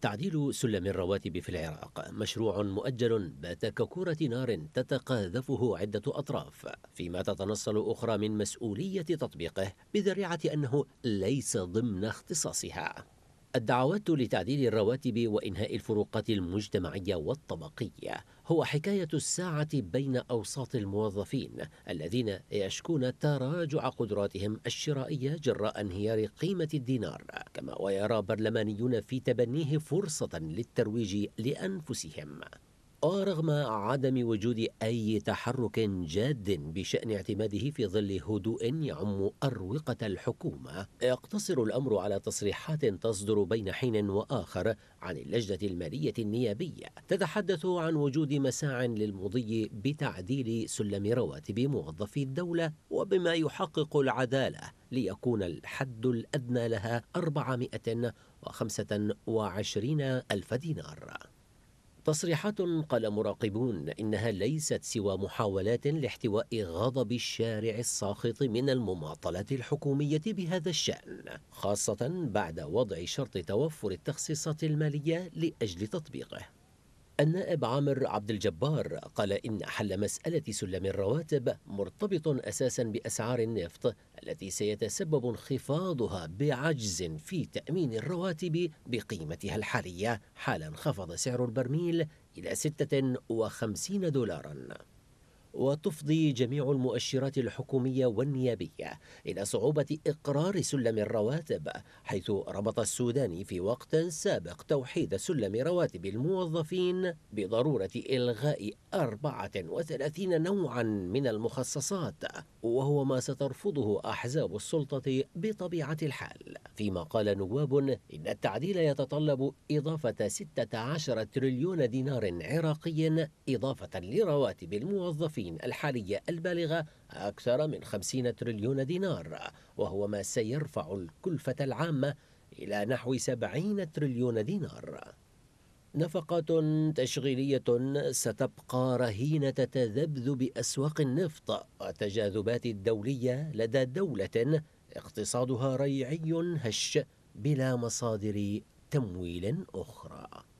تعديل سلم الرواتب في العراق مشروع مؤجل بات ككرة نار تتقاذفه عدة أطراف فيما تتنصل أخرى من مسؤولية تطبيقه بذريعة أنه ليس ضمن اختصاصها الدعوات لتعديل الرواتب وإنهاء الفروقات المجتمعية والطبقية هو حكاية الساعة بين أوساط الموظفين الذين يشكون تراجع قدراتهم الشرائية جراء انهيار قيمة الدينار كما ويرى برلمانيون في تبنيه فرصة للترويج لأنفسهم ورغم آه، عدم وجود أي تحرك جاد بشأن اعتماده في ظل هدوء يعم أروقة الحكومة يقتصر الأمر على تصريحات تصدر بين حين وآخر عن اللجنة المالية النيابية تتحدث عن وجود مساع للمضي بتعديل سلم رواتب موظفي الدولة وبما يحقق العدالة ليكون الحد الأدنى لها 425 ألف دينار تصريحات قال مراقبون إنها ليست سوى محاولات لاحتواء غضب الشارع الساخط من المماطله الحكومية بهذا الشأن خاصة بعد وضع شرط توفر التخصيصات المالية لأجل تطبيقه النائب عامر عبد الجبار قال إن حل مسألة سلم الرواتب مرتبط أساسا بأسعار النفط التي سيتسبب انخفاضها بعجز في تأمين الرواتب بقيمتها الحالية حال انخفض سعر البرميل إلى 56 دولارا وتفضي جميع المؤشرات الحكومية والنيابية إلى صعوبة إقرار سلم الرواتب حيث ربط السوداني في وقت سابق توحيد سلم رواتب الموظفين بضرورة إلغاء 34 نوعا من المخصصات وهو ما سترفضه أحزاب السلطة بطبيعة الحال فيما قال نواب إن التعديل يتطلب إضافة 16 تريليون دينار عراقي إضافة لرواتب الموظفين الصين الحالية البالغة أكثر من 50 تريليون دينار وهو ما سيرفع الكلفة العامة إلى نحو 70 تريليون دينار نفقة تشغيلية ستبقى رهينة تذبذب أسواق النفط والتجاذبات الدولية لدى دولة اقتصادها ريعي هش بلا مصادر تمويل أخرى